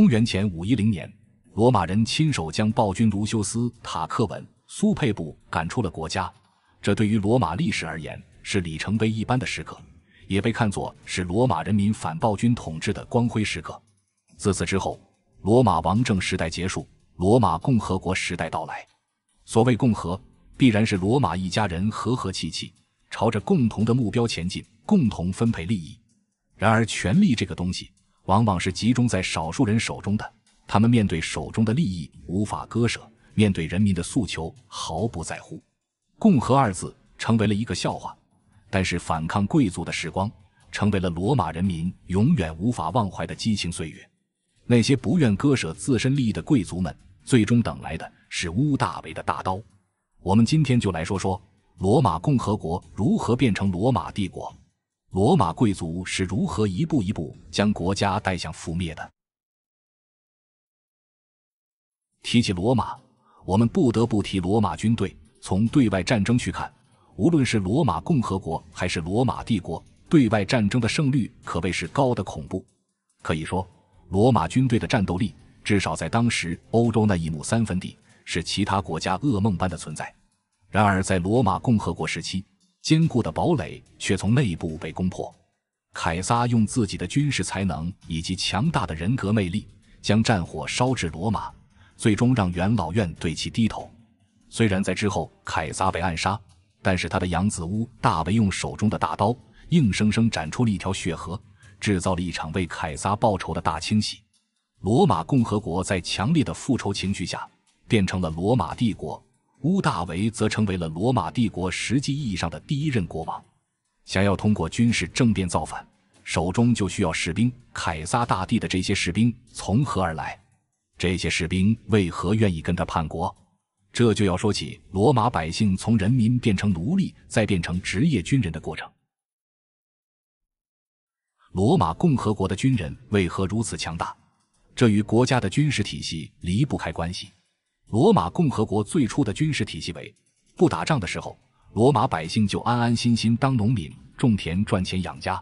公元前五一零年，罗马人亲手将暴君卢修斯塔克文苏佩布赶出了国家。这对于罗马历史而言是里程碑一般的时刻，也被看作是罗马人民反暴君统治的光辉时刻。自此之后，罗马王政时代结束，罗马共和国时代到来。所谓共和，必然是罗马一家人和和气气，朝着共同的目标前进，共同分配利益。然而，权力这个东西。往往是集中在少数人手中的，他们面对手中的利益无法割舍，面对人民的诉求毫不在乎。共和二字成为了一个笑话，但是反抗贵族的时光成为了罗马人民永远无法忘怀的激情岁月。那些不愿割舍自身利益的贵族们，最终等来的，是屋大维的大刀。我们今天就来说说罗马共和国如何变成罗马帝国。罗马贵族是如何一步一步将国家带向覆灭的？提起罗马，我们不得不提罗马军队。从对外战争去看，无论是罗马共和国还是罗马帝国，对外战争的胜率可谓是高的恐怖。可以说，罗马军队的战斗力至少在当时欧洲那一亩三分地，是其他国家噩梦般的存在。然而，在罗马共和国时期，坚固的堡垒却从内部被攻破。凯撒用自己的军事才能以及强大的人格魅力，将战火烧至罗马，最终让元老院对其低头。虽然在之后凯撒被暗杀，但是他的养子屋大维用手中的大刀，硬生生斩出了一条血河，制造了一场为凯撒报仇的大清洗。罗马共和国在强烈的复仇情绪下，变成了罗马帝国。乌大维则成为了罗马帝国实际意义上的第一任国王。想要通过军事政变造反，手中就需要士兵。凯撒大帝的这些士兵从何而来？这些士兵为何愿意跟他叛国？这就要说起罗马百姓从人民变成奴隶，再变成职业军人的过程。罗马共和国的军人为何如此强大？这与国家的军事体系离不开关系。罗马共和国最初的军事体系为：不打仗的时候，罗马百姓就安安心心当农民，种田赚钱养家；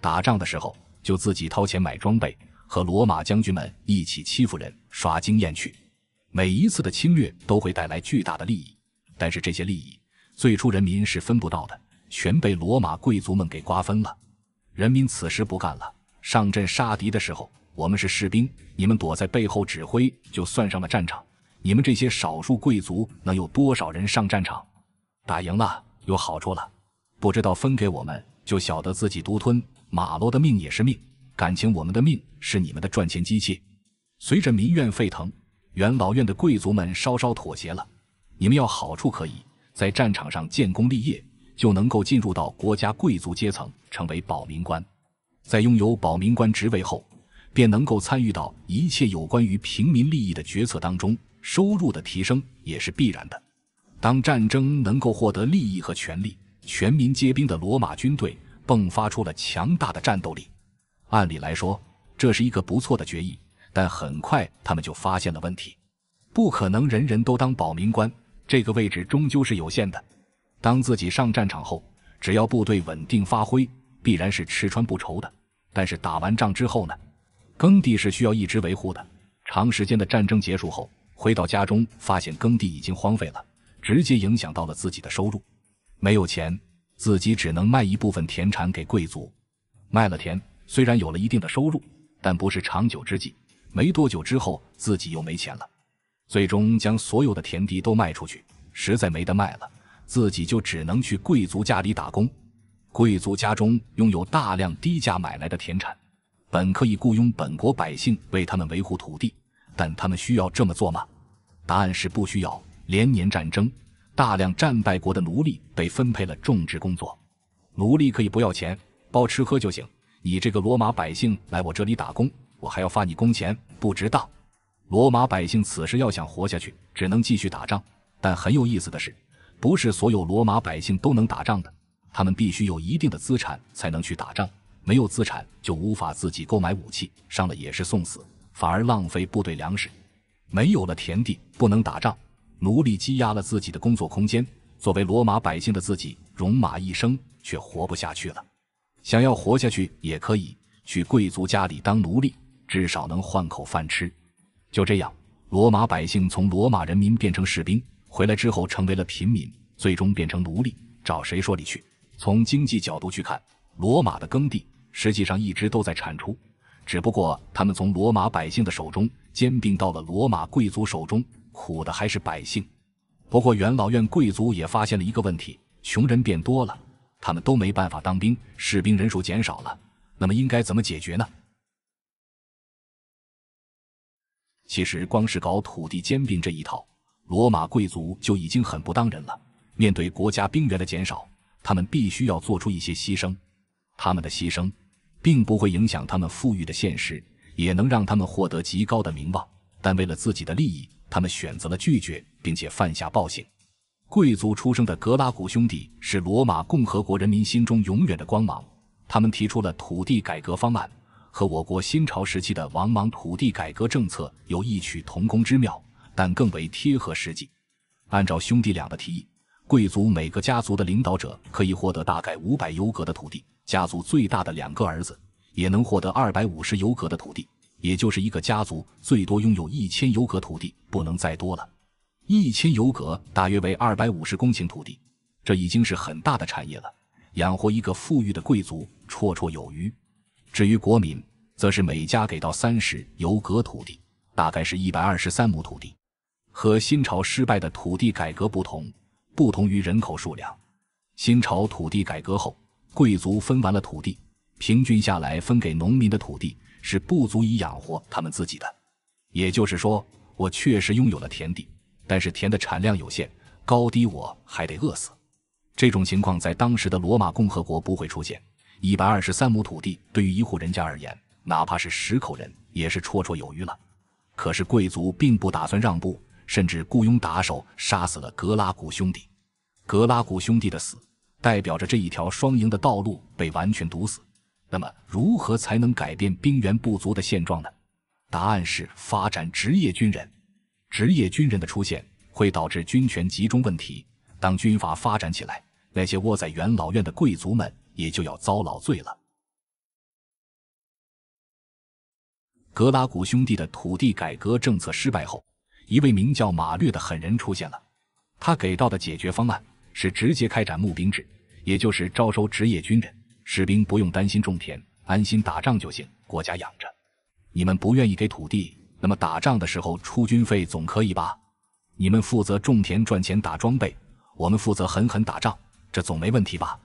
打仗的时候，就自己掏钱买装备，和罗马将军们一起欺负人、耍经验去。每一次的侵略都会带来巨大的利益，但是这些利益最初人民是分不到的，全被罗马贵族们给瓜分了。人民此时不干了，上阵杀敌的时候，我们是士兵，你们躲在背后指挥，就算上了战场。你们这些少数贵族能有多少人上战场？打赢了有好处了，不知道分给我们就晓得自己独吞。马洛的命也是命，感情我们的命是你们的赚钱机器？随着民怨沸腾，元老院的贵族们稍稍妥协了。你们要好处可以，在战场上建功立业就能够进入到国家贵族阶层，成为保民官。在拥有保民官职位后，便能够参与到一切有关于平民利益的决策当中。收入的提升也是必然的。当战争能够获得利益和权力，全民皆兵的罗马军队迸发出了强大的战斗力。按理来说，这是一个不错的决议，但很快他们就发现了问题：不可能人人都当保民官，这个位置终究是有限的。当自己上战场后，只要部队稳定发挥，必然是吃穿不愁的。但是打完仗之后呢？耕地是需要一直维护的，长时间的战争结束后。回到家中，发现耕地已经荒废了，直接影响到了自己的收入。没有钱，自己只能卖一部分田产给贵族。卖了田，虽然有了一定的收入，但不是长久之计。没多久之后，自己又没钱了。最终将所有的田地都卖出去，实在没得卖了，自己就只能去贵族家里打工。贵族家中拥有大量低价买来的田产，本可以雇佣本国百姓为他们维护土地。但他们需要这么做吗？答案是不需要。连年战争，大量战败国的奴隶被分配了种植工作。奴隶可以不要钱，包吃喝就行。你这个罗马百姓来我这里打工，我还要发你工钱，不值当。罗马百姓此时要想活下去，只能继续打仗。但很有意思的是，不是所有罗马百姓都能打仗的。他们必须有一定的资产才能去打仗，没有资产就无法自己购买武器，伤了也是送死。反而浪费部队粮食，没有了田地，不能打仗；奴隶积压了自己的工作空间，作为罗马百姓的自己，戎马一生却活不下去了。想要活下去，也可以去贵族家里当奴隶，至少能换口饭吃。就这样，罗马百姓从罗马人民变成士兵，回来之后成为了平民，最终变成奴隶，找谁说理去？从经济角度去看，罗马的耕地实际上一直都在产出。只不过他们从罗马百姓的手中兼并到了罗马贵族手中，苦的还是百姓。不过元老院贵族也发现了一个问题：穷人变多了，他们都没办法当兵，士兵人数减少了。那么应该怎么解决呢？其实光是搞土地兼并这一套，罗马贵族就已经很不当人了。面对国家兵源的减少，他们必须要做出一些牺牲。他们的牺牲。并不会影响他们富裕的现实，也能让他们获得极高的名望。但为了自己的利益，他们选择了拒绝，并且犯下暴行。贵族出生的格拉古兄弟是罗马共和国人民心中永远的光芒。他们提出了土地改革方案，和我国新朝时期的王莽土地改革政策有异曲同工之妙，但更为贴合实际。按照兄弟俩的提议，贵族每个家族的领导者可以获得大概五百优格的土地。家族最大的两个儿子也能获得二百五十游格的土地，也就是一个家族最多拥有一千游格土地，不能再多了。一千游格大约为二百五十公顷土地，这已经是很大的产业了，养活一个富裕的贵族绰绰有余。至于国民，则是每家给到三十游格土地，大概是一百二十三亩土地。和新朝失败的土地改革不同，不同于人口数量，新朝土地改革后。贵族分完了土地，平均下来分给农民的土地是不足以养活他们自己的。也就是说，我确实拥有了田地，但是田的产量有限，高低我还得饿死。这种情况在当时的罗马共和国不会出现。一百二十三亩土地对于一户人家而言，哪怕是十口人也是绰绰有余了。可是贵族并不打算让步，甚至雇佣打手杀死了格拉古兄弟。格拉古兄弟的死。代表着这一条双赢的道路被完全堵死。那么，如何才能改变兵源不足的现状呢？答案是发展职业军人。职业军人的出现会导致军权集中问题。当军阀发展起来，那些窝在元老院的贵族们也就要遭老罪了。格拉古兄弟的土地改革政策失败后，一位名叫马略的狠人出现了。他给到的解决方案。是直接开展募兵制，也就是招收职业军人。士兵不用担心种田，安心打仗就行，国家养着。你们不愿意给土地，那么打仗的时候出军费总可以吧？你们负责种田赚钱打装备，我们负责狠狠打仗，这总没问题吧？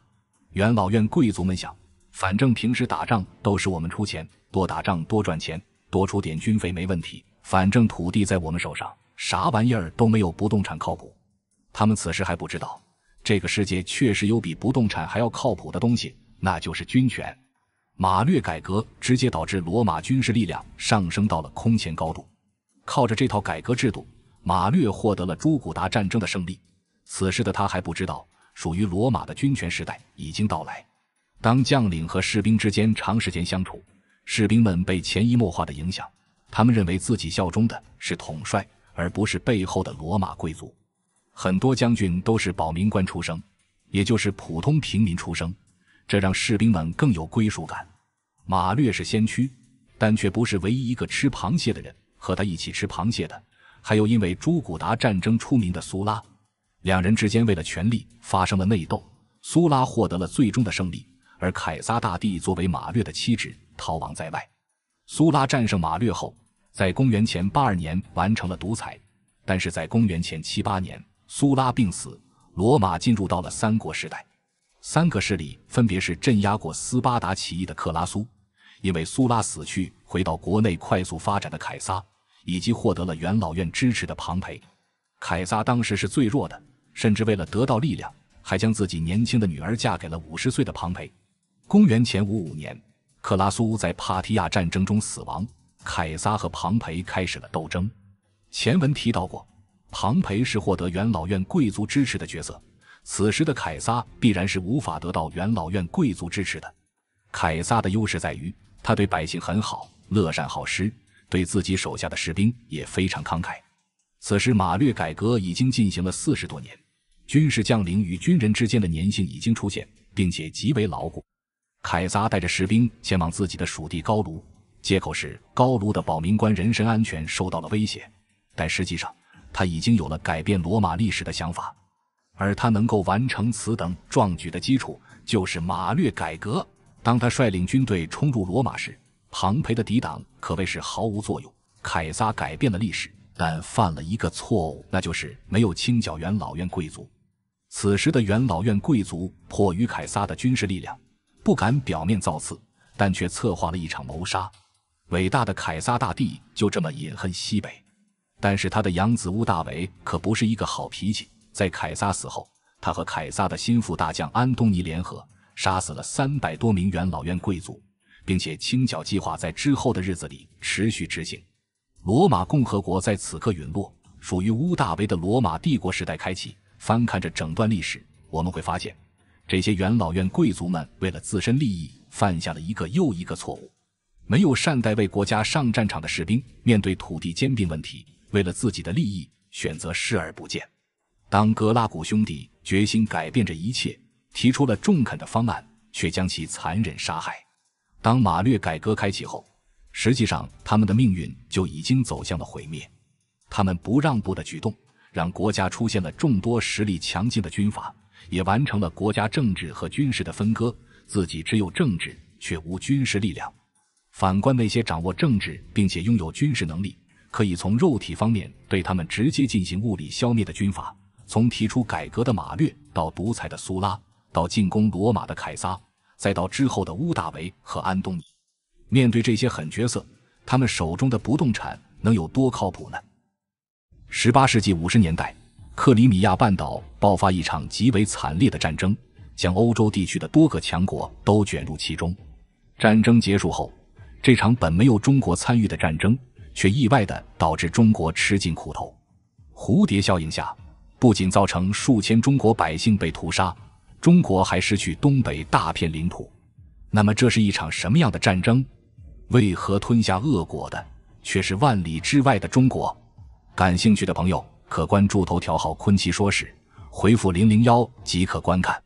元老院贵族们想，反正平时打仗都是我们出钱，多打仗多赚钱，多出点军费没问题。反正土地在我们手上，啥玩意儿都没有，不动产靠谱。他们此时还不知道。这个世界确实有比不动产还要靠谱的东西，那就是军权。马略改革直接导致罗马军事力量上升到了空前高度。靠着这套改革制度，马略获得了朱古达战争的胜利。此时的他还不知道，属于罗马的军权时代已经到来。当将领和士兵之间长时间相处，士兵们被潜移默化的影响，他们认为自己效忠的是统帅，而不是背后的罗马贵族。很多将军都是保民官出生，也就是普通平民出生，这让士兵们更有归属感。马略是先驱，但却不是唯一一个吃螃蟹的人。和他一起吃螃蟹的，还有因为朱古达战争出名的苏拉。两人之间为了权力发生了内斗，苏拉获得了最终的胜利。而凯撒大帝作为马略的妻子，逃亡在外。苏拉战胜马略后，在公元前八二年完成了独裁，但是在公元前七八年。苏拉病死，罗马进入到了三国时代。三个势力分别是镇压过斯巴达起义的克拉苏，因为苏拉死去，回到国内快速发展的凯撒，以及获得了元老院支持的庞培。凯撒当时是最弱的，甚至为了得到力量，还将自己年轻的女儿嫁给了五十岁的庞培。公元前五五年，克拉苏在帕提亚战争中死亡，凯撒和庞培开始了斗争。前文提到过。庞培是获得元老院贵族支持的角色，此时的凯撒必然是无法得到元老院贵族支持的。凯撒的优势在于他对百姓很好，乐善好施，对自己手下的士兵也非常慷慨。此时马略改革已经进行了四十多年，军事将领与军人之间的粘性已经出现，并且极为牢固。凯撒带着士兵前往自己的属地高卢，借口是高卢的保民官人身安全受到了威胁，但实际上。他已经有了改变罗马历史的想法，而他能够完成此等壮举的基础就是马略改革。当他率领军队冲入罗马时，庞培的抵挡可谓是毫无作用。凯撒改变了历史，但犯了一个错误，那就是没有清剿元老院贵族。此时的元老院贵族迫于凯撒的军事力量，不敢表面造次，但却策划了一场谋杀。伟大的凯撒大帝就这么饮恨西北。但是他的养子乌大维可不是一个好脾气。在凯撒死后，他和凯撒的心腹大将安东尼联合，杀死了三百多名元老院贵族，并且清剿计划在之后的日子里持续执行。罗马共和国在此刻陨落，属于乌大维的罗马帝国时代开启。翻看着整段历史，我们会发现，这些元老院贵族们为了自身利益，犯下了一个又一个错误，没有善待为国家上战场的士兵，面对土地兼并问题。为了自己的利益，选择视而不见。当格拉古兄弟决心改变这一切，提出了中肯的方案，却将其残忍杀害。当马略改革开启后，实际上他们的命运就已经走向了毁灭。他们不让步的举动，让国家出现了众多实力强劲的军阀，也完成了国家政治和军事的分割。自己只有政治，却无军事力量。反观那些掌握政治并且拥有军事能力。可以从肉体方面对他们直接进行物理消灭的军阀，从提出改革的马略到独裁的苏拉，到进攻罗马的凯撒，再到之后的屋大维和安东尼。面对这些狠角色，他们手中的不动产能有多靠谱呢？十八世纪五十年代，克里米亚半岛爆发一场极为惨烈的战争，将欧洲地区的多个强国都卷入其中。战争结束后，这场本没有中国参与的战争。却意外地导致中国吃尽苦头，蝴蝶效应下，不仅造成数千中国百姓被屠杀，中国还失去东北大片领土。那么，这是一场什么样的战争？为何吞下恶果的却是万里之外的中国？感兴趣的朋友可关注头条号“昆奇说史”，回复零零幺即可观看。